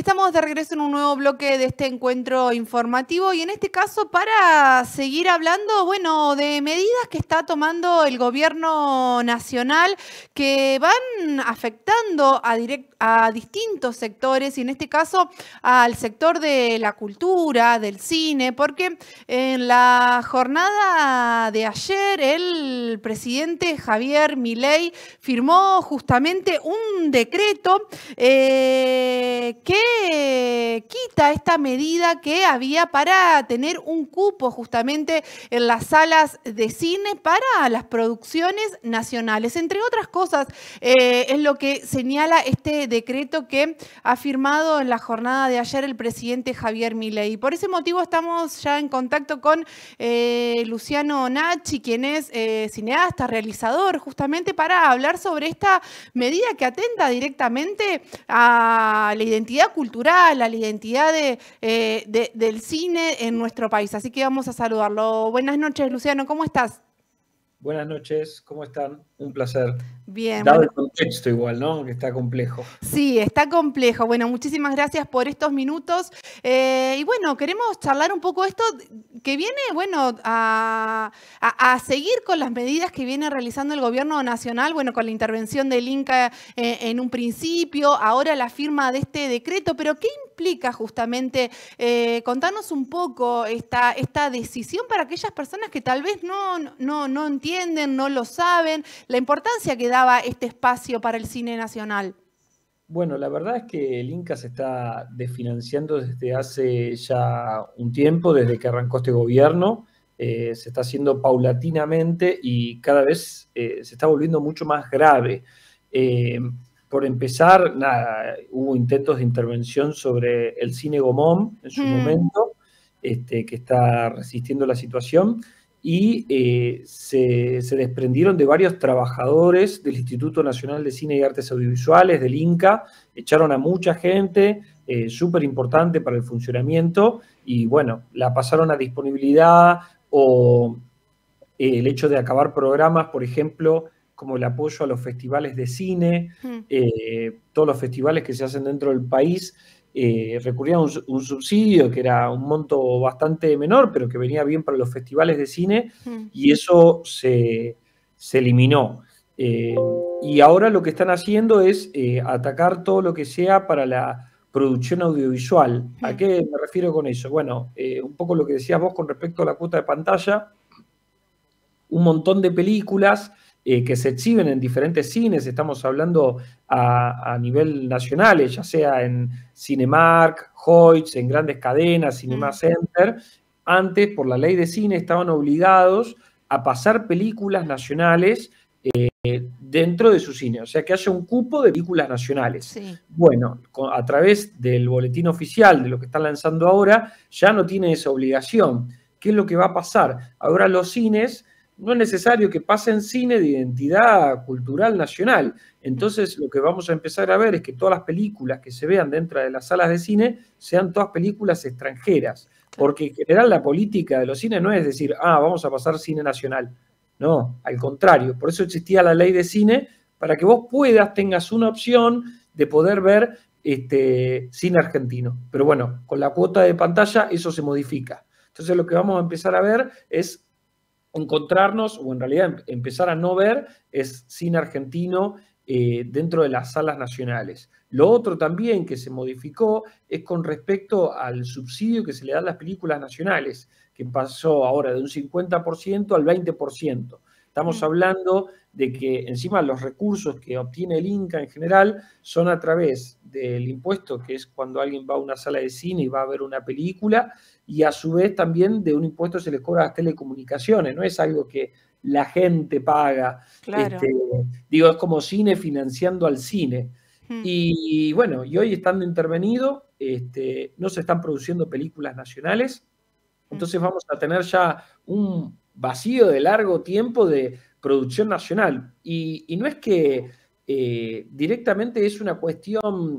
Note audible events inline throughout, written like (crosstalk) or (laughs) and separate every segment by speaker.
Speaker 1: estamos de regreso en un nuevo bloque de este encuentro informativo y en este caso para seguir hablando, bueno, de medidas que está tomando el gobierno nacional que van afectando a, a distintos sectores y en este caso al sector de la cultura, del cine, porque en la jornada de ayer el presidente Javier Milei firmó justamente un decreto eh, que quita esta medida que había para tener un cupo justamente en las salas de cine para las producciones nacionales. Entre otras cosas, eh, es lo que señala este decreto que ha firmado en la jornada de ayer el presidente Javier Milei. Por ese motivo estamos ya en contacto con eh, Luciano Nachi, quien es eh, cineasta, realizador, justamente para hablar sobre esta medida que atenta directamente a la identidad cultural cultural, a la identidad eh, del cine en nuestro país. Así que vamos a saludarlo. Buenas noches, Luciano, ¿cómo estás?
Speaker 2: Buenas noches, ¿cómo están? Un placer.
Speaker 1: Bien. Dado el
Speaker 2: contexto igual, ¿no? Que está complejo.
Speaker 1: Sí, está complejo. Bueno, muchísimas gracias por estos minutos. Eh, y bueno, queremos charlar un poco esto que viene, bueno, a, seguir con las medidas que viene realizando el gobierno nacional, bueno, con la intervención del INCA eh, en un principio, ahora la firma de este decreto, pero ¿qué explica justamente, eh, contarnos un poco esta, esta decisión para aquellas personas que tal vez no, no, no entienden, no lo saben, la importancia que daba este espacio para el cine nacional.
Speaker 2: Bueno, la verdad es que el Inca se está desfinanciando desde hace ya un tiempo, desde que arrancó este gobierno. Eh, se está haciendo paulatinamente y cada vez eh, se está volviendo mucho más grave por empezar, nada, hubo intentos de intervención sobre el cine Gomón en su mm. momento, este, que está resistiendo la situación, y eh, se, desprendieron de varios trabajadores del Instituto Nacional de Cine y Artes Audiovisuales, del INCA, echaron a mucha gente, eh, súper importante para el funcionamiento, y bueno, la pasaron a disponibilidad o eh, el hecho de acabar programas, por ejemplo, como el apoyo a los festivales de cine, hmm. eh, todos los festivales que se hacen dentro del país, eh, recurrían a un, subsidio que era un monto bastante menor, pero que venía bien para los festivales de cine, hmm. y eso se, eliminó. Eh, y ahora lo que están haciendo es atacar todo lo que sea para la producción audiovisual. ¿A hmm. qué me refiero con eso? Bueno, un poco lo que decías vos con respecto a la cuota de pantalla, un montón de películas eh, que se exhiben en diferentes cines, estamos hablando a, nivel nacional, eh, ya sea en Cinemark, Hoyts, en grandes cadenas, Cinema Center, antes por la ley de cine estaban obligados a pasar películas nacionales eh, dentro de su cine, o sea que haya un cupo de películas nacionales. Bueno, a través del boletín oficial de lo que están lanzando ahora, ya no tiene esa obligación. ¿Qué es lo que va a pasar? Ahora los cines no es necesario que pasen cine de identidad cultural nacional. Entonces lo que vamos a empezar a ver es que todas las películas que se vean dentro de las salas de cine sean todas películas extranjeras, porque en general la política de los cines no es decir, ah, vamos a pasar cine nacional. No, al contrario, por eso existía la ley de cine, para que vos puedas, tengas una opción de poder ver este, cine argentino. Pero bueno, con la cuota de pantalla eso se modifica. Entonces lo que vamos a empezar a ver es encontrarnos, o en realidad em-, empezar a no ver, es cine argentino eh, dentro de las salas nacionales. Lo otro también que se modificó es con respecto al subsidio que se le da a las películas nacionales, que pasó ahora de un 50% al 20%. Estamos hablando de que encima los recursos que obtiene el Inca en general son a través del impuesto, que es cuando alguien va a una sala de cine y va a ver una película, y a su vez también de un impuesto se les cobra las telecomunicaciones, no es algo que la gente paga. Este, digo, es como cine financiando al cine. Hmm. Y, bueno, y hoy estando intervenido, este, no se están produciendo películas nacionales, hmm. entonces vamos a tener ya un vacío de largo tiempo de producción nacional. Y, no es que eh, directamente es una cuestión,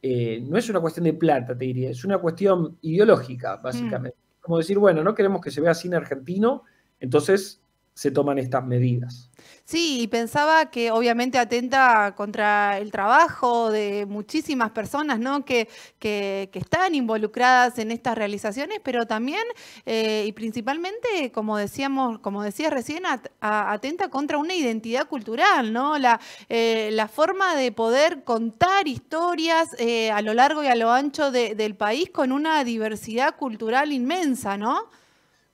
Speaker 2: eh, no es una cuestión de plata, te diría, es una cuestión ideológica, mm. básicamente. Como decir, bueno, no queremos que se vea cine argentino, entonces se toman estas medidas.
Speaker 1: Sí, y pensaba que obviamente atenta contra el trabajo de muchísimas personas ¿no? que, que, están involucradas en estas realizaciones, pero también eh, y principalmente, como decíamos, como decías recién, atenta contra una identidad cultural, ¿no? La, eh, la forma de poder contar historias eh, a lo largo y a lo ancho del país con una diversidad cultural inmensa, ¿no?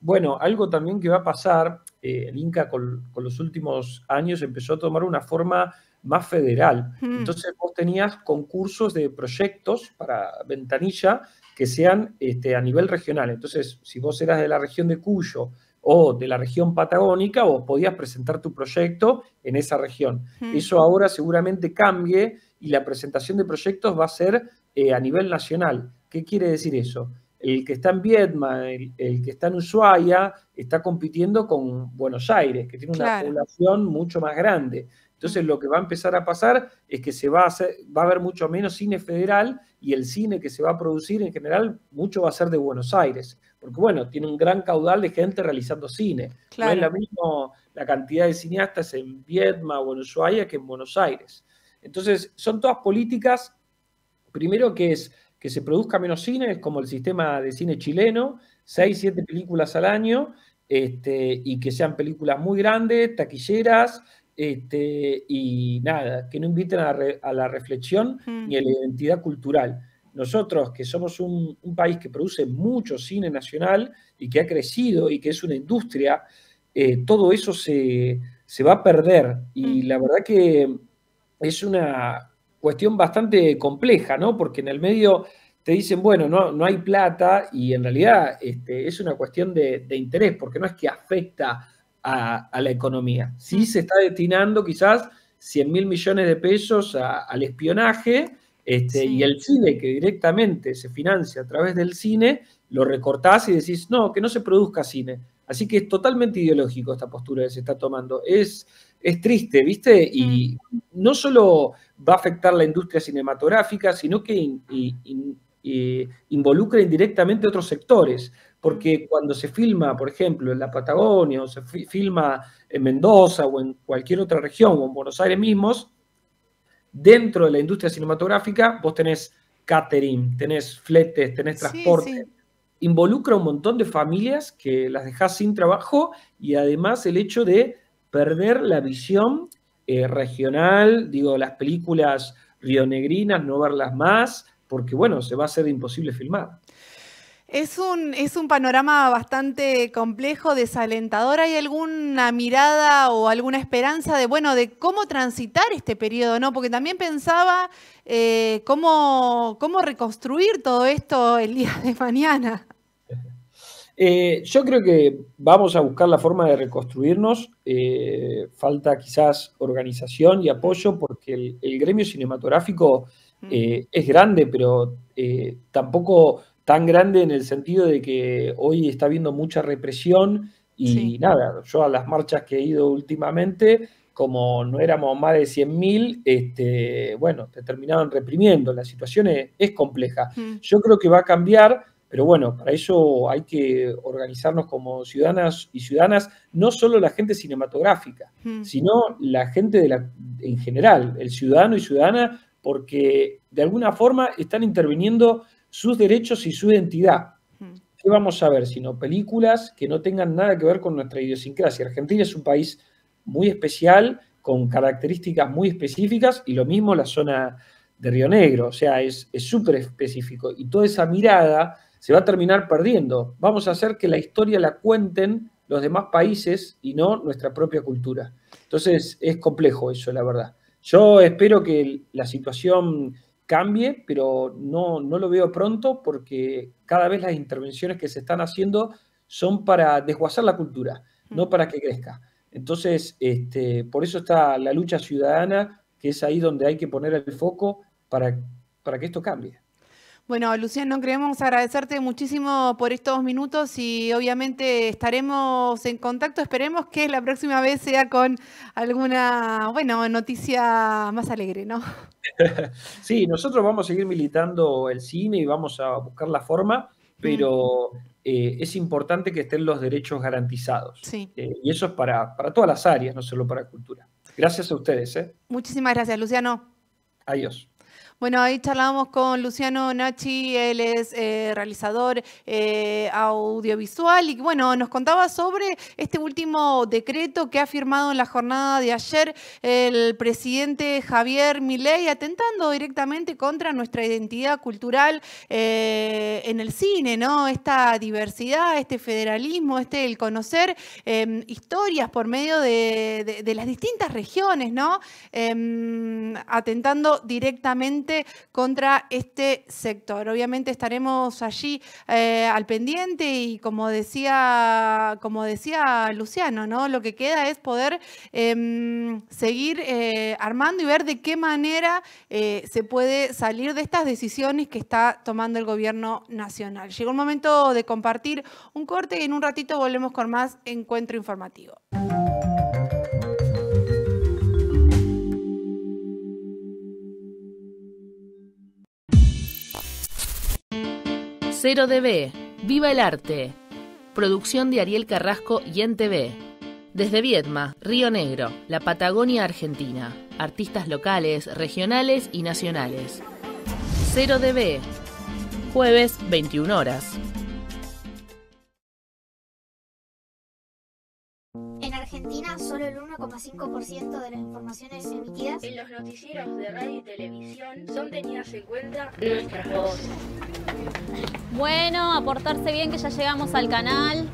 Speaker 2: Bueno, algo también que va a pasar eh, el Inca con, los últimos años empezó a tomar una forma más federal. Hmm. Entonces vos tenías concursos de proyectos para ventanilla que sean este, a nivel regional. Entonces, si vos eras de la región de Cuyo o de la región patagónica, vos podías presentar tu proyecto en esa región. Hmm. Eso ahora seguramente cambie y la presentación de proyectos va a ser eh, a nivel nacional. ¿Qué quiere decir eso? el que está en Vietnam, el, que está en Ushuaia, está compitiendo con Buenos Aires, que tiene una población mucho más grande. Entonces lo que va a empezar a pasar es que se va a, haber mucho menos cine federal y el cine que se va a producir en general, mucho va a ser de Buenos Aires, porque bueno, tiene un gran caudal de gente realizando cine. No es la misma la cantidad de cineastas en Vietnam o en Ushuaia que en Buenos Aires. Entonces son todas políticas, primero que es que se produzca menos cine, es como el sistema de cine chileno, seis, siete películas al año, este, y que sean películas muy grandes, taquilleras, este, y nada, que no inviten a, la reflexión ni a la identidad cultural. Nosotros, que somos un, país que produce mucho cine nacional y que ha crecido y que es una industria, eh, todo eso se, va a perder. Y la verdad que es una, cuestión bastante compleja, ¿no? Porque en el medio te dicen, bueno, no, no hay plata y en realidad este, es una cuestión de, interés, porque no es que afecta a, la economía. Sí mm. se está destinando quizás 100 mil millones de pesos al espionaje este, y el cine, que directamente se financia a través del cine, lo recortás y decís, no, que no se produzca cine. Así que es totalmente ideológico esta postura que se está tomando. Es es triste, ¿viste? Y mm. no solo va a afectar la industria cinematográfica, sino que involucra indirectamente otros sectores, porque mm. cuando se filma, por ejemplo, en la Patagonia, o se filma en Mendoza o en cualquier otra región, o en Buenos Aires mismos, dentro de la industria cinematográfica vos tenés catering, tenés fletes, tenés transporte. Involucra un montón de familias que las dejás sin trabajo y además el hecho de perder la visión eh, regional, digo, las películas rionegrinas, no verlas más, porque bueno, se va a hacer imposible filmar.
Speaker 1: Es un, es un panorama bastante complejo, desalentador. ¿Hay alguna mirada o alguna esperanza de, bueno, de cómo transitar este periodo, no? Porque también pensaba eh, cómo, cómo reconstruir todo esto el día de mañana.
Speaker 2: Eh, yo creo que vamos a buscar la forma de reconstruirnos. Eh, falta quizás organización y apoyo porque el, gremio cinematográfico mm. eh, es grande, pero tampoco tan grande en el sentido de que hoy está habiendo mucha represión y nada, yo a las marchas que he ido últimamente, como no éramos más de 100.000, este, bueno, te terminaban reprimiendo. La situación es, compleja. Mm. Yo creo que va a cambiar pero bueno, para eso hay que organizarnos como ciudadanas y ciudadanas, no solo la gente cinematográfica, hmm. sino la gente de la, en general, el ciudadano y ciudadana, porque de alguna forma están interviniendo sus derechos y su identidad. Hmm. ¿Qué vamos a ver? Sino películas que no tengan nada que ver con nuestra idiosincrasia. Argentina es un país muy especial, con características muy específicas, y lo mismo la zona de Río Negro, o sea, es súper específico. Y toda esa mirada se va a terminar perdiendo. Vamos a hacer que la historia la cuenten los demás países y no nuestra propia cultura. Entonces es complejo eso, la verdad. Yo espero que la situación cambie, pero no, no lo veo pronto porque cada vez las intervenciones que se están haciendo son para desguazar la cultura, mm. no para que crezca. Entonces, este, por eso está la lucha ciudadana, que es ahí donde hay que poner el foco para, para que esto cambie.
Speaker 1: Bueno, Luciano, queremos agradecerte muchísimo por estos minutos y obviamente estaremos en contacto. Esperemos que la próxima vez sea con alguna, bueno, noticia más alegre, ¿no? (laughs)
Speaker 2: Sí, nosotros vamos a seguir militando el cine y vamos a buscar la forma, pero eh, es importante que estén los derechos garantizados. Eh, y eso es para, para todas las áreas, no solo para cultura. Gracias a ustedes.
Speaker 1: ¿eh? Muchísimas gracias, Luciano. Adiós. Bueno, ahí charlamos con Luciano Nachi, él es eh, realizador eh, audiovisual y bueno, nos contaba sobre este último decreto que ha firmado en la jornada de ayer el presidente Javier Milei, atentando directamente contra nuestra identidad cultural eh, en el cine, ¿no? Esta diversidad, este federalismo, este el conocer em, historias por medio de, de, las distintas regiones, ¿no? Em, atentando directamente contra este sector. Obviamente estaremos allí eh, al pendiente y como decía, como decía Luciano, ¿no? Lo que queda es poder em, seguir eh, armando y ver de qué manera eh, se puede salir de estas decisiones que está tomando el gobierno nacional. Llegó el momento de compartir un corte y en un ratito volvemos con más encuentro informativo. Cero DB, Viva el Arte. Producción de Ariel Carrasco y NTV. Desde Viedma, Río Negro, la Patagonia Argentina. Artistas locales, regionales y nacionales. Cero DB. Jueves, 21 horas. En Argentina, solo el 1,5% de las informaciones emitidas en los noticieros de radio y televisión son tenidas en cuenta nuestras voces. Bueno, aportarse bien que ya llegamos al canal.